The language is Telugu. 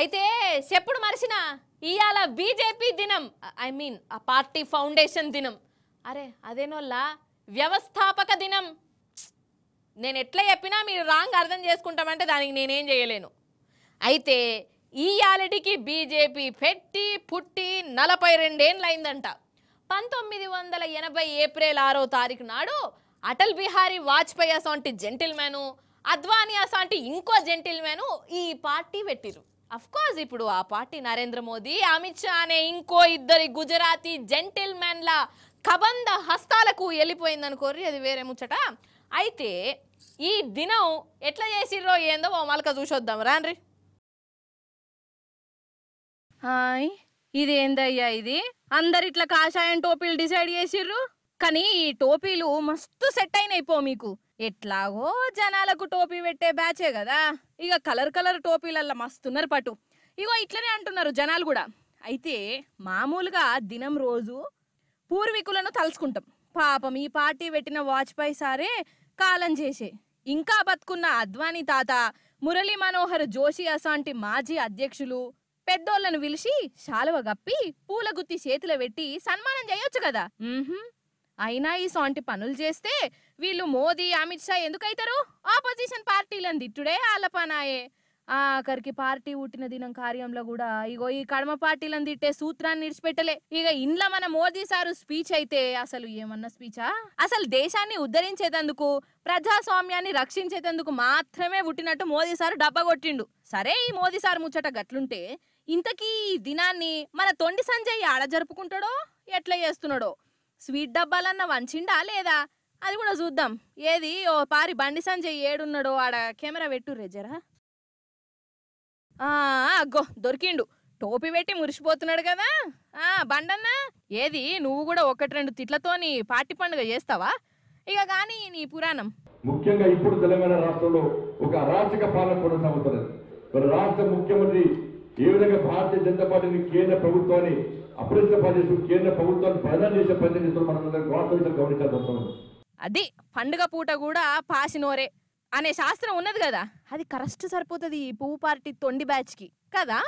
అయితే చెప్పుడు మరిచిన ఇవాళ బీజేపీ దినం ఐ మీన్ ఆ పార్టీ ఫౌండేషన్ దినం అరే అదేనోలా వ్యవస్థాపక దినం నేను ఎట్లా చెప్పినా మీరు రాంగ్ అర్థం చేసుకుంటామంటే దానికి నేనేం చేయలేను అయితే ఈ బీజేపీ పెట్టి పుట్టి నలభై అయిందంట పంతొమ్మిది వందల ఎనభై ఏప్రిల్ ఆరో తారీఖు నాడు అటల్ బిహారీ వాజ్పేయి అసంటి జెంటిల్మెను అద్వానీ అసంటి ఇంకో జెంటిల్మెను ఈ పార్టీ పెట్టిరు కోర్స్ ఇప్పుడు ఆ పార్టీ నరేంద్ర మోదీ అమిత్ షా అనే ఇంకో ఇద్దరి గుజరాతీ జెంటిల్ మ్యాన్ల కబంధ హస్తాలకు వెళ్ళిపోయిందనుకోర్రి అది వేరే ముచ్చట అయితే ఈ దినం ఎట్లా చేసిర్రో ఏందో ఓ మలక చూసొద్దాం రాన్రి హాయ్ ఏందయ్యా ఇది అందరు ఇట్లా కాషాయం టోపీలు డిసైడ్ చేసిర్రు కానీ ఈ టోపీలు మస్తు సెట్ అయినాయిపో మీకు ఎట్లాగో జనాలకు టోపీ పెట్టే బ్యాచే కదా ఇక కలర్ కలర్ టోపీలల్లో మస్తున్నారు పటు ఇగో ఇట్లనే అంటున్నారు జనాలు కూడా అయితే మామూలుగా దినం రోజు పూర్వీకులను తలుచుకుంటాం పాపం ఈ పార్టీ పెట్టిన వాజ్పేయి సారే కాలం చేసే ఇంకా బతుకున్న అద్వానీ తాత మురళీ మనోహర్ జోషి అసాంటి మాజీ అధ్యక్షులు పెద్దోళ్లను పిలిచి శాలువ గప్పి పూల గుత్తి చేతిలో పెట్టి సన్మానం చేయొచ్చు కదా అయినా ఈ సొంటి పనులు చేస్తే వీళ్ళు మోదీ అమిత్ షా ఎందుకైతారు ఆపోజిషన్ పార్టీలను తిట్టుడే వాళ్ళ పనాయే ఆఖరికి పార్టీ పుట్టిన దినం కార్యంలో కూడా ఇగో ఈ కడమ పార్టీలను తిట్టే సూత్రాన్ని విడిచిపెట్టలే ఇక ఇంట్లో మన మోదీ సారు స్పీచ్ అయితే అసలు ఏమన్నా స్పీచా అసలు దేశాన్ని ఉద్ధరించేటందుకు ప్రజాస్వామ్యాన్ని రక్షించేటందుకు మాత్రమే పుట్టినట్టు మోదీ సారు డబ్బా కొట్టిండు సరే ఈ మోదీ సారు ముచ్చట గట్లుంటే ఇంతకీ ఈ దినాన్ని మన తొండి సంజయ్ ఆడ జరుపుకుంటాడో ఎట్లా చేస్తున్నాడో స్వీట్ డబ్బాలన్న వంచిండా లేదా అది కూడా చూద్దాం ఏది ఓ పారి బండి సంజయ్ ఏడున్నాడో ఆడ కెమెరా పెట్టు రెజరా అగ్గో దొరికిండు టోపి పెట్టి మురిసిపోతున్నాడు కదా ఆ బండన్నా ఏది నువ్వు కూడా ఒకటి రెండు తిట్లతోని పార్టీ పండుగ చేస్తావా ఇక కానీ నీ పురాణం ముఖ్యంగా ఇప్పుడు తెలంగాణ రాష్ట్రంలో ఒక అరాచక పాలన మరి రాష్ట్ర ముఖ్యమంత్రి ఏ విధంగా భారతీయ జనతా పార్టీని కేంద్ర ప్రభుత్వాన్ని అప్రస్తుత కేంద్ర ప్రభుత్వాన్ని ప్రధాన చేసే పనిచేస్తూ మనందరం వాస్తవికలు గమనించాల్సి అది పండుగ పూట కూడా పాసినోరే అనే శాస్త్రం ఉన్నది కదా అది కరెస్ట్ సరిపోతుంది పువ్వు పార్టీ తొండి బ్యాచ్ కి కదా